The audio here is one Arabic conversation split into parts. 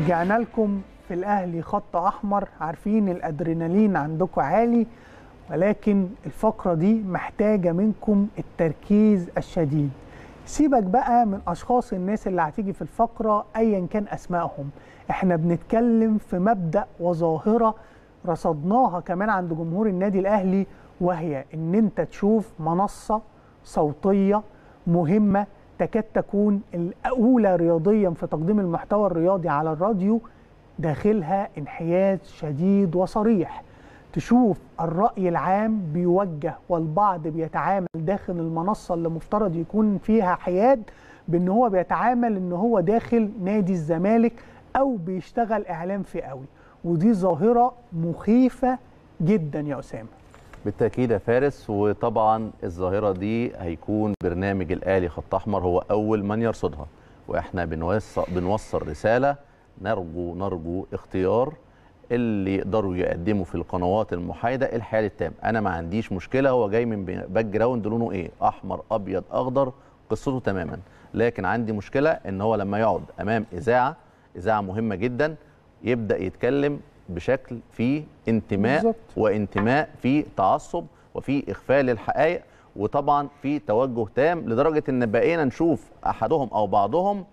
ورجعنا لكم في الاهلي خط احمر عارفين الادرينالين عندكم عالي ولكن الفقره دي محتاجه منكم التركيز الشديد سيبك بقى من اشخاص الناس اللي هتيجي في الفقره ايا كان اسمائهم احنا بنتكلم في مبدا وظاهره رصدناها كمان عند جمهور النادي الاهلي وهي ان انت تشوف منصه صوتيه مهمه تكاد تكون الأولى رياضيا في تقديم المحتوى الرياضي على الراديو داخلها انحياز شديد وصريح تشوف الرأي العام بيوجه والبعض بيتعامل داخل المنصة اللي مفترض يكون فيها حياد بأن هو بيتعامل أن هو داخل نادي الزمالك أو بيشتغل إعلام فئوي ودي ظاهرة مخيفة جدا يا أسامة بالتاكيد يا فارس وطبعا الظاهره دي هيكون برنامج الاهلي خط احمر هو اول من يرصدها واحنا بنوصل بنوصل رساله نرجو نرجو اختيار اللي يقدروا يقدموا في القنوات المحايده الحال التام انا ما عنديش مشكله هو جاي من باك جراوند لونه ايه احمر ابيض اخضر قصته تماما لكن عندي مشكله ان هو لما يقعد امام اذاعه اذاعه مهمه جدا يبدا يتكلم بشكل فيه انتماء بالزبط. وانتماء فيه تعصب وفيه اخفال الحقائق وطبعا في توجه تام لدرجه ان بقينا نشوف احدهم او بعضهم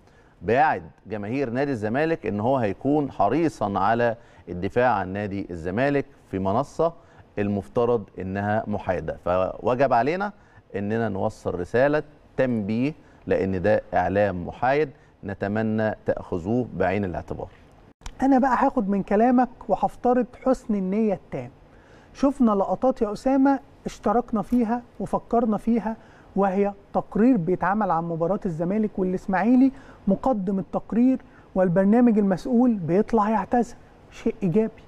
باعد جماهير نادي الزمالك ان هو هيكون حريصا على الدفاع عن نادي الزمالك في منصه المفترض انها محايده فوجب علينا اننا نوصل رساله تنبيه لان ده اعلام محايد نتمنى تاخذوه بعين الاعتبار انا بقى هاخد من كلامك وهفترض حسن النيه التام شفنا لقطات يا اسامه اشتركنا فيها وفكرنا فيها وهي تقرير بيتعمل عن مباراه الزمالك والاسماعيلي مقدم التقرير والبرنامج المسؤول بيطلع يعتذر شيء ايجابي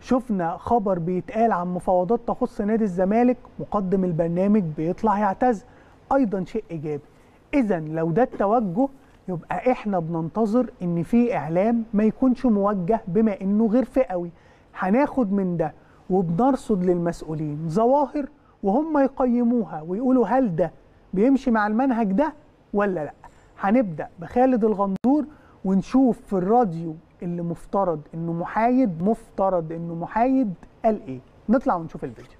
شفنا خبر بيتقال عن مفاوضات تخص نادي الزمالك مقدم البرنامج بيطلع يعتذر ايضا شيء ايجابي اذا لو ده التوجه يبقى احنا بننتظر ان في اعلام ما يكونش موجه بما انه غير فئوي هناخد من ده وبنرصد للمسؤولين ظواهر وهم يقيموها ويقولوا هل ده بيمشي مع المنهج ده ولا لا هنبدا بخالد الغندور ونشوف في الراديو اللي مفترض انه محايد مفترض انه محايد قال ايه نطلع ونشوف الفيديو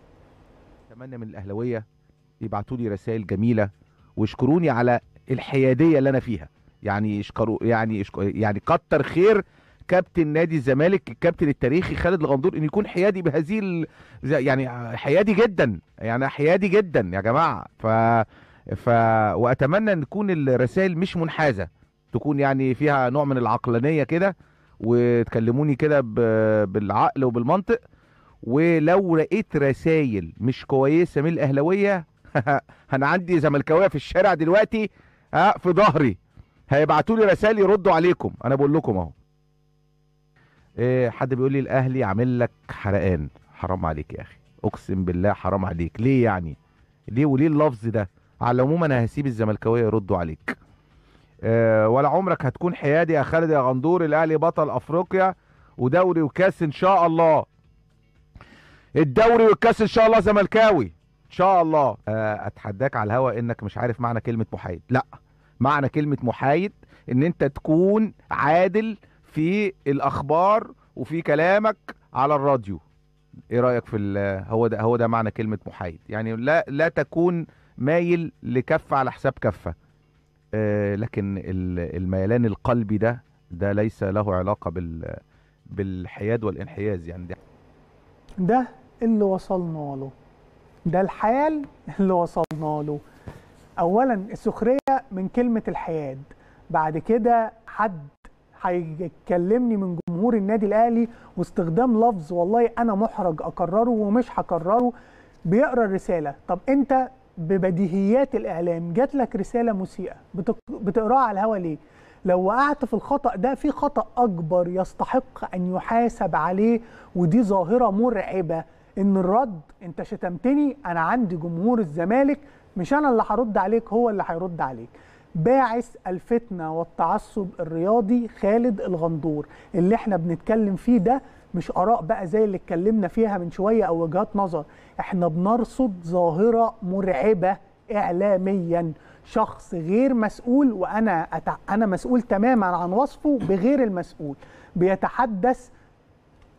اتمنى من الاهلاويه يبعتوا لي رسائل جميله ويشكروني على الحياديه اللي انا فيها يعني يشكروا يعني يشكروا يعني كتر خير كابتن نادي الزمالك الكابتن التاريخي خالد الغندور ان يكون حيادي بهذه ال... يعني حيادي جدا يعني حيادي جدا يا جماعه ف ف واتمنى ان تكون الرسائل مش منحازه تكون يعني فيها نوع من العقلانيه كده وتكلموني كده ب... بالعقل وبالمنطق ولو لقيت رسايل مش كويسه من الاهلاويه انا عندي زملكاويه في الشارع دلوقتي ها آه، في ظهري هيبعتوا لي رسائل يردوا عليكم انا بقول لكم اهو إيه حد بيقول لي الاهلي عامل لك حرقان حرام عليك يا اخي اقسم بالله حرام عليك ليه يعني ليه وليه اللفظ ده على العموم انا هسيب الزملكاويه يردوا عليك إيه ولا عمرك هتكون حيادي يا خالد يا غندور الاهلي بطل افريقيا ودوري وكاس ان شاء الله الدوري والكاس ان شاء الله زملكاوي ان شاء الله آه، اتحداك على الهوا انك مش عارف معنى كلمه محايد لا معنى كلمة محايد ان انت تكون عادل في الاخبار وفي كلامك على الراديو ايه رايك في هو ده هو ده معنى كلمه محايد يعني لا لا تكون مايل لكفه على حساب كفه آه لكن الميلان القلبي ده ده ليس له علاقه بال بالحياد والانحياز يعني ده ده اللي وصلنا له ده الحال اللي وصلنا له اولا السخريه من كلمه الحياد بعد كده حد هيكلمني من جمهور النادي الاهلي واستخدام لفظ والله انا محرج اكرره ومش هكرره بيقرا الرساله طب انت ببديهيات الاعلام جات لك رساله مسيئه بتقراها على الهوا ليه لو وقعت في الخطأ ده في خطأ أكبر يستحق أن يحاسب عليه ودي ظاهرة مرعبة إن الرد أنت شتمتني أنا عندي جمهور الزمالك مش انا اللي هرد عليك هو اللي هيرد عليك باعث الفتنه والتعصب الرياضي خالد الغندور اللي احنا بنتكلم فيه ده مش اراء بقى زي اللي اتكلمنا فيها من شويه او وجهات نظر احنا بنرصد ظاهره مرعبه اعلاميا شخص غير مسؤول وانا أتع... انا مسؤول تماما عن وصفه بغير المسؤول بيتحدث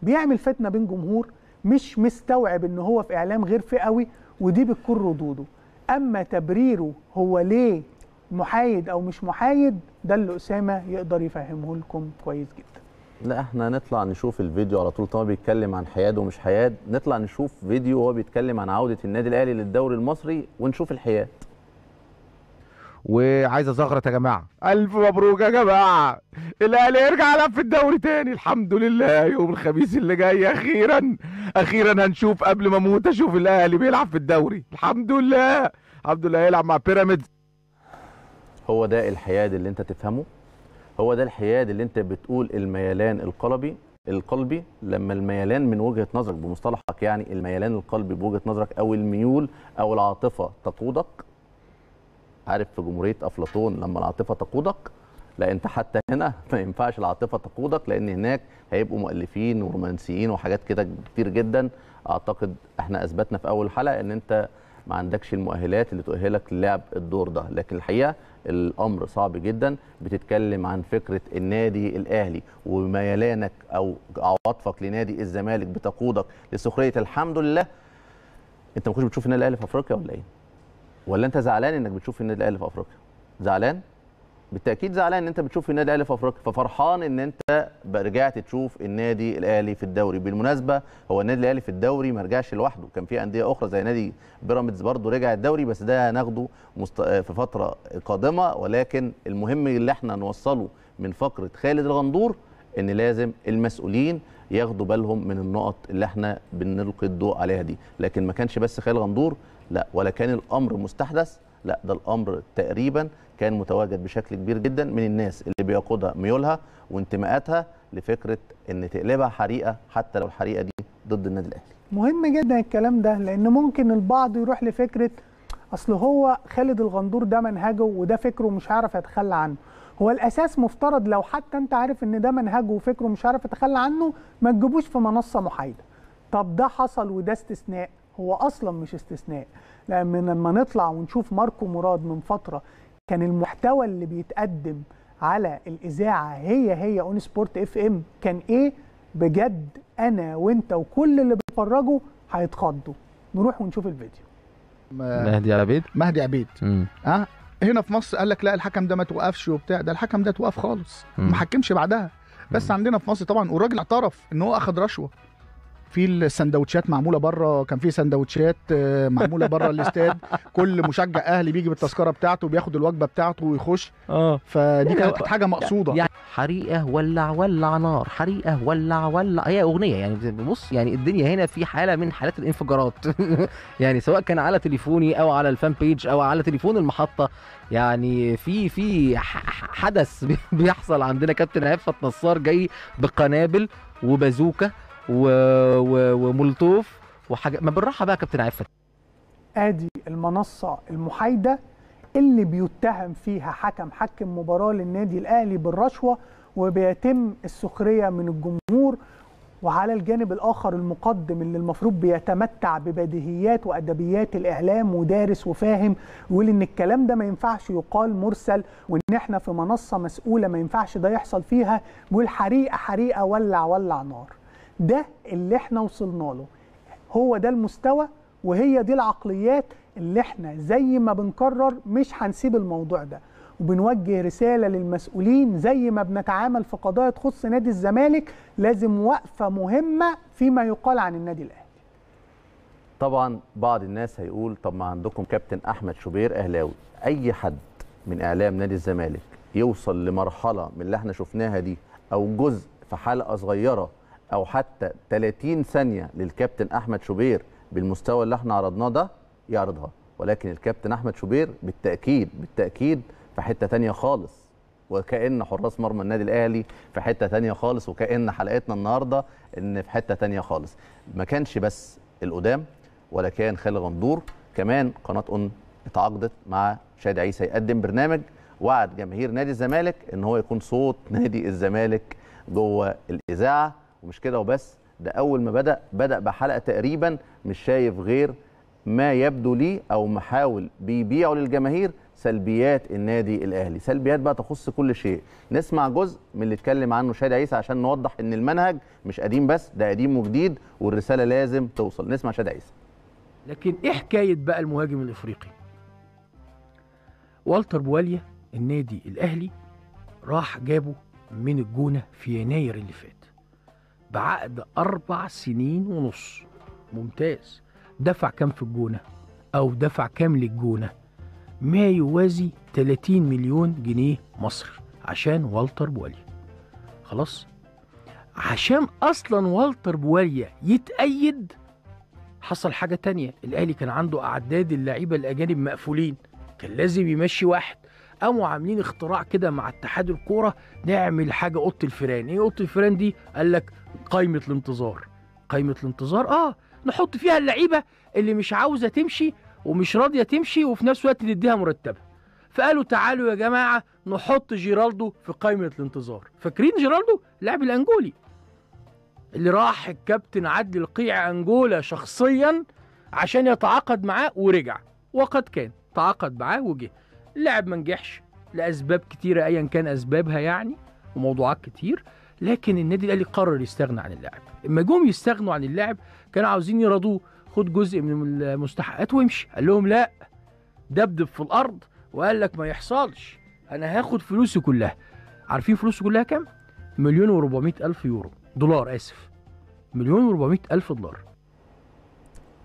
بيعمل فتنه بين جمهور مش مستوعب ان هو في اعلام غير فئوي ودي بتكون ردوده اما تبريره هو ليه محايد او مش محايد ده اللي اسامه يقدر يفهمه لكم كويس جدا لا احنا نطلع نشوف الفيديو على طول طبعا بيتكلم عن حياد ومش حياد نطلع نشوف فيديو وهو بيتكلم عن عوده النادي الاهلي للدوري المصري ونشوف الحياد وعايزه زغرت يا جماعه الف مبروك يا جماعه الاهلي يرجع يلعب في الدوري تاني الحمد لله يوم الخميس اللي جاي اخيرا اخيرا هنشوف قبل ما اموت اشوف الاهلي بيلعب في الدوري الحمد لله الحمد لله هيلعب مع بيراميدز هو ده الحياد اللي انت تفهمه هو ده الحياد اللي انت بتقول الميلان القلبي القلبي لما الميلان من وجهه نظرك بمصطلحك يعني الميلان القلبي بوجهه نظرك او الميول او العاطفه تقودك عارف في جمهوريه افلاطون لما العاطفه تقودك لا انت حتى هنا ما ينفعش العاطفه تقودك لان هناك هيبقوا مؤلفين ورومانسيين وحاجات كده كتير جدا اعتقد احنا اثبتنا في اول حلقه ان انت ما عندكش المؤهلات اللي تؤهلك للعب الدور ده لكن الحقيقه الامر صعب جدا بتتكلم عن فكره النادي الاهلي وميلانك او عواطفك لنادي الزمالك بتقودك لسخريه الحمد لله انت ما كنتش بتشوف النادي الاهلي في افريقيا ولا ايه ولا انت زعلان انك بتشوف النادي الاهلي في افريقيا زعلان بالتاكيد زعلان ان انت بتشوف النادي الاهلي في افريقيا ففرحان ان انت رجعت تشوف النادي الاهلي في الدوري بالمناسبه هو النادي الاهلي في الدوري ما رجعش لوحده كان في انديه اخرى زي نادي بيراميدز برضه رجع الدوري بس ده هناخده مست... آه، في فتره قادمه ولكن المهم اللي احنا نوصله من فقره خالد الغندور ان لازم المسؤولين ياخدوا بالهم من النقط اللي احنا بنلقي الضوء عليها دي لكن ما كانش بس خالد غندور لا ولا كان الامر مستحدث لا ده الامر تقريبا كان متواجد بشكل كبير جدا من الناس اللي بيقودها ميولها وانتماءاتها لفكره ان تقلبها حريقه حتى لو الحريقه دي ضد النادي الاهلي. مهم جدا الكلام ده لان ممكن البعض يروح لفكره اصل هو خالد الغندور ده منهجه وده فكره مش عارف يتخلى عنه. هو الاساس مفترض لو حتى انت عارف ان ده منهجه وفكره مش عارف يتخلى عنه ما تجيبوش في منصه محايده. طب ده حصل وده استثناء هو اصلا مش استثناء لان لما نطلع ونشوف ماركو مراد من فتره كان المحتوى اللي بيتقدم على الاذاعه هي هي اون سبورت اف ام كان ايه بجد انا وانت وكل اللي بيتفرجوا هيتخضوا نروح ونشوف الفيديو مهدي عبيد مهدي عبيد اه هنا في مصر قال لك لا الحكم ده ما توقفش وبتاع ده الحكم ده توقف خالص ما حكمش بعدها بس عندنا في مصر طبعا والراجل اعترف ان هو اخذ رشوه في السندوتشات معموله بره كان في سندوتشات آه، معموله بره الاستاد كل مشجع اهلي بيجي بالتذكره بتاعته بياخد الوجبه بتاعته ويخش اه فدي كانت يعني حاجه مقصوده يعني حريقه ولع ولع نار حريقه ولع ولع هي اغنيه يعني بص يعني الدنيا هنا في حاله من حالات الانفجارات يعني سواء كان على تليفوني او على الفان بيج او على تليفون المحطه يعني في في حدث بيحصل عندنا كابتن عفت نصار جاي بقنابل وبازوكه و... و... وملطوف وحاجه ما بالراحه بقى يا كابتن عفت ادي المنصه المحايده اللي بيتهم فيها حكم حكم مباراه للنادي الاهلي بالرشوه وبيتم السخريه من الجمهور وعلى الجانب الاخر المقدم اللي المفروض بيتمتع ببديهيات وادبيات الاعلام ودارس وفاهم يقول ان الكلام ده ما ينفعش يقال مرسل وان احنا في منصه مسؤوله ما ينفعش ده يحصل فيها بيقول حريقه حريقه ولع ولع نار ده اللي احنا وصلنا له هو ده المستوى وهي دي العقليات اللي احنا زي ما بنكرر مش هنسيب الموضوع ده وبنوجه رساله للمسؤولين زي ما بنتعامل في قضايا تخص نادي الزمالك لازم وقفه مهمه فيما يقال عن النادي الاهلي. طبعا بعض الناس هيقول طب ما عندكم كابتن احمد شوبير اهلاوي، اي حد من اعلام نادي الزمالك يوصل لمرحله من اللي احنا شفناها دي او جزء في حلقه صغيره او حتى 30 ثانيه للكابتن احمد شوبير بالمستوى اللي احنا عرضناه ده يعرضها ولكن الكابتن احمد شوبير بالتاكيد بالتاكيد في حته ثانيه خالص وكأن حراس مرمى النادي الاهلي في حته ثانيه خالص وكأن حلقتنا النهارده ان في حته ثانيه خالص ما كانش بس القدام ولا كان خالد غندور كمان قناه اون اتعاقدت مع شاد عيسى يقدم برنامج وعد جماهير نادي الزمالك ان هو يكون صوت نادي الزمالك جوه الاذاعه ومش كده وبس ده اول ما بدا بدا بحلقه تقريبا مش شايف غير ما يبدو لي او محاول بيبيعه للجماهير سلبيات النادي الاهلي سلبيات بقى تخص كل شيء نسمع جزء من اللي اتكلم عنه شادي عيسى عشان نوضح ان المنهج مش قديم بس ده قديم وجديد والرساله لازم توصل نسمع شادي عيسى لكن ايه حكايه بقى المهاجم الافريقي والتر بواليا النادي الاهلي راح جابه من الجونه في يناير اللي فات بعقد أربع سنين ونص ممتاز دفع كام في الجونة أو دفع كام للجونة ما يوازي 30 مليون جنيه مصري عشان والتر بواليا خلاص عشان أصلا والتر بواليا يتأيد حصل حاجة تانية الأهلي كان عنده أعداد اللعيبة الأجانب مقفولين كان لازم يمشي واحد قاموا عاملين اختراع كده مع اتحاد الكوره نعمل حاجه اوضه الفيران ايه اوضه الفيران دي قال لك قائمه الانتظار قائمه الانتظار اه نحط فيها اللعيبه اللي مش عاوزه تمشي ومش راضيه تمشي وفي نفس الوقت نديها مرتبها فقالوا تعالوا يا جماعه نحط جيرالدو في قائمه الانتظار فاكرين جيرالدو اللاعب الانجولي اللي راح الكابتن عدلي القيع انجولا شخصيا عشان يتعاقد معاه ورجع وقد كان تعاقد معاه وجه اللاعب ما نجحش لاسباب كتيره ايا كان اسبابها يعني وموضوعات كتير لكن النادي الاهلي قرر يستغنى عن اللاعب لما جم يستغنوا عن اللاعب كانوا عاوزين يرضوه خد جزء من المستحقات وامشي قال لهم لا دبدب في الارض وقال لك ما يحصلش انا هاخد فلوسي كلها عارفين فلوسه كلها كام مليون و400 الف يورو دولار اسف مليون و400 الف دولار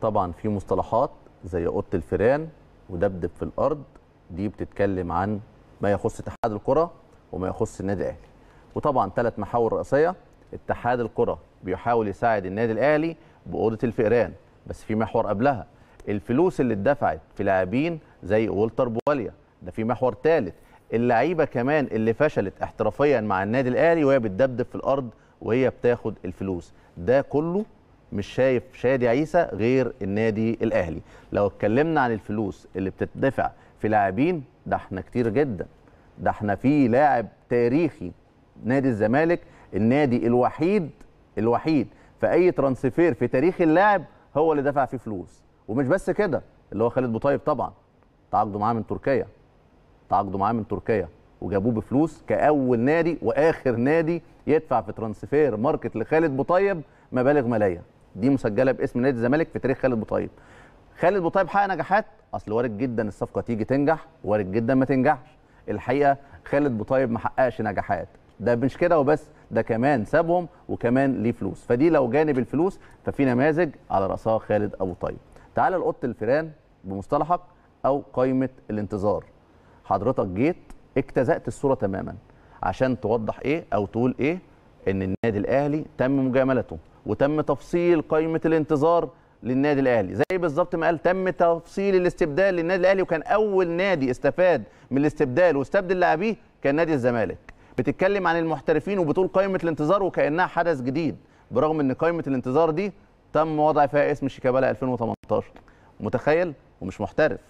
طبعا في مصطلحات زي اوضه الفيران ودبدب في الارض دي بتتكلم عن ما يخص اتحاد الكره وما يخص النادي الاهلي وطبعا ثلاث محاور رئيسيه اتحاد الكره بيحاول يساعد النادي الاهلي باوضه الفئران بس في محور قبلها الفلوس اللي اتدفعت في لاعبين زي ولتر بواليا ده في محور ثالث اللعيبه كمان اللي فشلت احترافيا مع النادي الاهلي وهي بتدبدب في الارض وهي بتاخد الفلوس ده كله مش شايف شادي عيسى غير النادي الاهلي لو اتكلمنا عن الفلوس اللي بتدفع في لاعبين ده احنا كتير جدا ده احنا في لاعب تاريخي نادي الزمالك النادي الوحيد الوحيد في اي ترانسفير في تاريخ اللاعب هو اللي دفع فيه فلوس ومش بس كده اللي هو خالد بوطيب طبعا تعاقدوا معاه من تركيا تعاقدوا معاه من تركيا وجابوه بفلوس كاول نادي واخر نادي يدفع في ترانسفير ماركت لخالد بوطيب مبالغ ماليه دي مسجله باسم نادي الزمالك في تاريخ خالد بوطيب خالد بوطيب حقق نجاحات اصل وارد جدا الصفقه تيجي تنجح وارد جدا ما تنجحش الحقيقه خالد بوطيب ما حققش نجاحات ده مش كده وبس ده كمان سابهم وكمان ليه فلوس فدي لو جانب الفلوس ففي نماذج على راسها خالد ابو طيب تعال لاوضه الفيران بمصطلحك او قائمه الانتظار حضرتك جيت اجتزأت الصوره تماما عشان توضح ايه او تقول ايه ان النادي الاهلي تم مجاملته وتم تفصيل قائمه الانتظار للنادي الاهلي زي بالظبط ما قال تم تفصيل الاستبدال للنادي الاهلي وكان اول نادي استفاد من الاستبدال واستبدل لاعبيه كان نادي الزمالك بتتكلم عن المحترفين وبتقول قائمه الانتظار وكانها حدث جديد برغم ان قائمه الانتظار دي تم وضع فيها اسم شيكابالا 2018 متخيل ومش محترف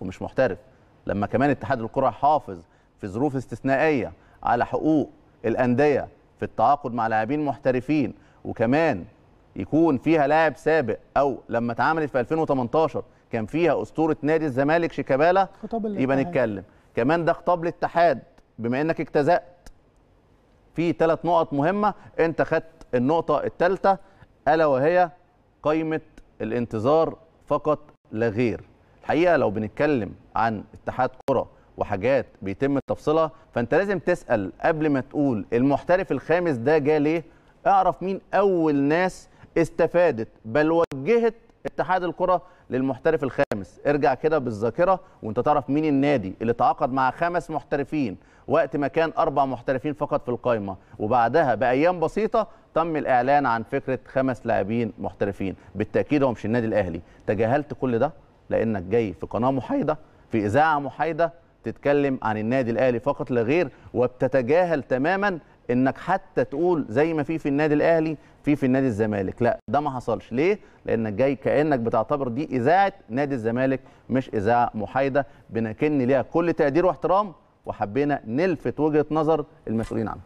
ومش محترف لما كمان اتحاد الكره حافظ في ظروف استثنائيه على حقوق الانديه في التعاقد مع لاعبين محترفين وكمان يكون فيها لاعب سابق او لما اتعملت في 2018 كان فيها اسطوره نادي الزمالك شيكابالا يبقى نتكلم كمان ده خطاب للاتحاد بما انك اجتزأت في ثلاث نقط مهمه انت خدت النقطه الثالثه الا وهي قائمه الانتظار فقط لا غير الحقيقه لو بنتكلم عن اتحاد كره وحاجات بيتم تفصيلها فانت لازم تسال قبل ما تقول المحترف الخامس ده جه ليه اعرف مين اول ناس استفادت بل وجهت اتحاد الكره للمحترف الخامس ارجع كده بالذاكره وانت تعرف مين النادي اللي تعاقد مع خمس محترفين وقت ما كان اربع محترفين فقط في القائمه وبعدها بايام بسيطه تم الاعلان عن فكره خمس لاعبين محترفين بالتاكيد هو مش النادي الاهلي تجاهلت كل ده لانك جاي في قناه محايده في اذاعه محايده تتكلم عن النادي الاهلي فقط لا غير وبتتجاهل تماما انك حتى تقول زي ما في في النادي الاهلي في في النادي الزمالك لا ده ما حصلش ليه لانك جاي كانك بتعتبر دي اذاعه نادي الزمالك مش اذاعه محايده بنكن ليها كل تقدير واحترام وحبينا نلفت وجهه نظر المسؤولين عنها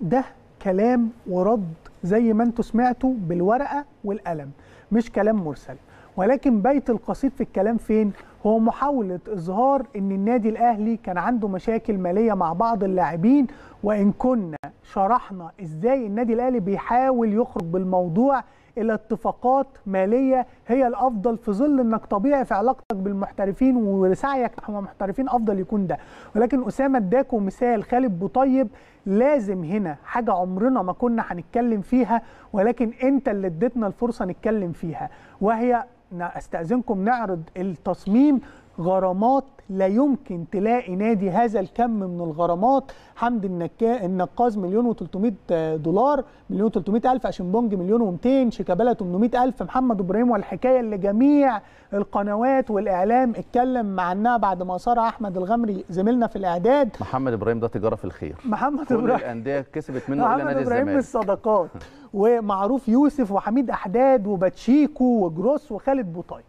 ده كلام ورد زي ما انتوا سمعتوا بالورقه والقلم مش كلام مرسل ولكن بيت القصيد في الكلام فين هو محاولة إظهار أن النادي الأهلي كان عنده مشاكل مالية مع بعض اللاعبين وإن كنا شرحنا إزاي النادي الأهلي بيحاول يخرج بالموضوع إلى اتفاقات مالية هي الأفضل في ظل أنك طبيعي في علاقتك بالمحترفين وسعيك نحو المحترفين أفضل يكون ده ولكن أسامة اداكم مثال خالد بوطيب لازم هنا حاجة عمرنا ما كنا هنتكلم فيها ولكن أنت اللي اديتنا الفرصة نتكلم فيها وهي استاذنكم نعرض التصميم غرامات لا يمكن تلاقي نادي هذا الكم من الغرامات حمد النكا... النقاز مليون و300 آه، دولار مليون و300 الف بونج مليون و200 شيكابالا 800 الف محمد ابراهيم والحكايه اللي جميع القنوات والاعلام اتكلم عنها بعد ما صار احمد الغمري زميلنا في الاعداد محمد ابراهيم ده تجاره في الخير محمد ابراهيم كل الانديه كسبت منه الا نادي الزمالك محمد ابراهيم الصدقات ومعروف يوسف وحميد احداد وباتشيكو وجروس وخالد بوطيب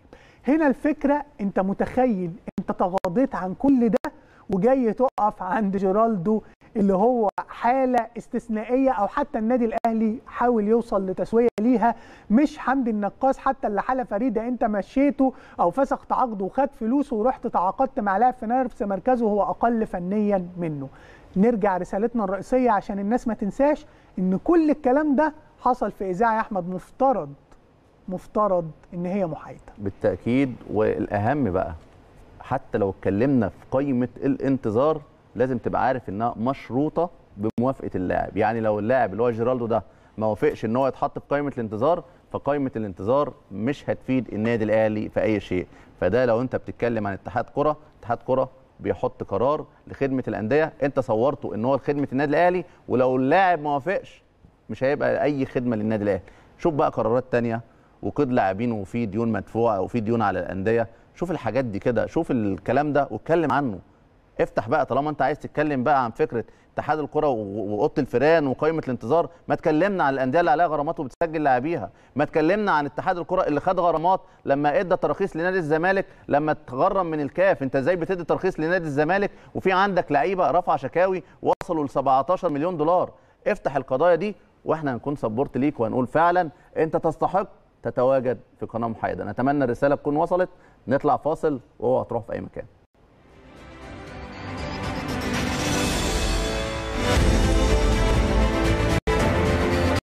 هنا الفكره انت متخيل انت تغاضيت عن كل ده وجاي تقف عند جيرالدو اللي هو حاله استثنائيه او حتى النادي الاهلي حاول يوصل لتسويه ليها مش حمدي النقاص حتى اللي حاله فريده انت مشيته او فسخت عقده وخد فلوسه ورحت تعاقدت مع لاعب في نفس مركزه وهو اقل فنيا منه. نرجع رسالتنا الرئيسيه عشان الناس ما تنساش ان كل الكلام ده حصل في اذاعه احمد مفترض مفترض ان هي محايده بالتاكيد والاهم بقى حتى لو اتكلمنا في قائمه الانتظار لازم تبقى عارف انها مشروطه بموافقه اللاعب يعني لو اللاعب اللي هو جيرالدو ده ما وافقش ان هو يتحط في قائمه الانتظار فقائمه الانتظار مش هتفيد النادي الاهلي في اي شيء فده لو انت بتتكلم عن اتحاد كره اتحاد كره بيحط قرار لخدمه الانديه انت صورته ان هو لخدمه النادي الاهلي ولو اللاعب ما وافقش مش هيبقى اي خدمه للنادي الاهلي شوف بقى قرارات ثانيه وقيد لاعبين وفي ديون مدفوعه وفي ديون على الانديه شوف الحاجات دي كده شوف الكلام ده واتكلم عنه افتح بقى طالما انت عايز تتكلم بقى عن فكره اتحاد الكره واوضه الفيران وقائمه الانتظار ما تكلمنا عن الانديه اللي عليها غرامات وبتسجل لاعبيها ما تكلمنا عن اتحاد الكره اللي خد غرامات لما ادى تراخيص لنادي الزمالك لما تغرم من الكاف انت ازاي بتدي ترخيص لنادي الزمالك وفي عندك لعيبه رفع شكاوي وصلوا ل 17 مليون دولار افتح القضايا دي واحنا هنكون سبورت ليك وهنقول فعلا انت تستحق تتواجد في قناه محايده نتمنى الرساله تكون وصلت نطلع فاصل وهو هتروح في اي مكان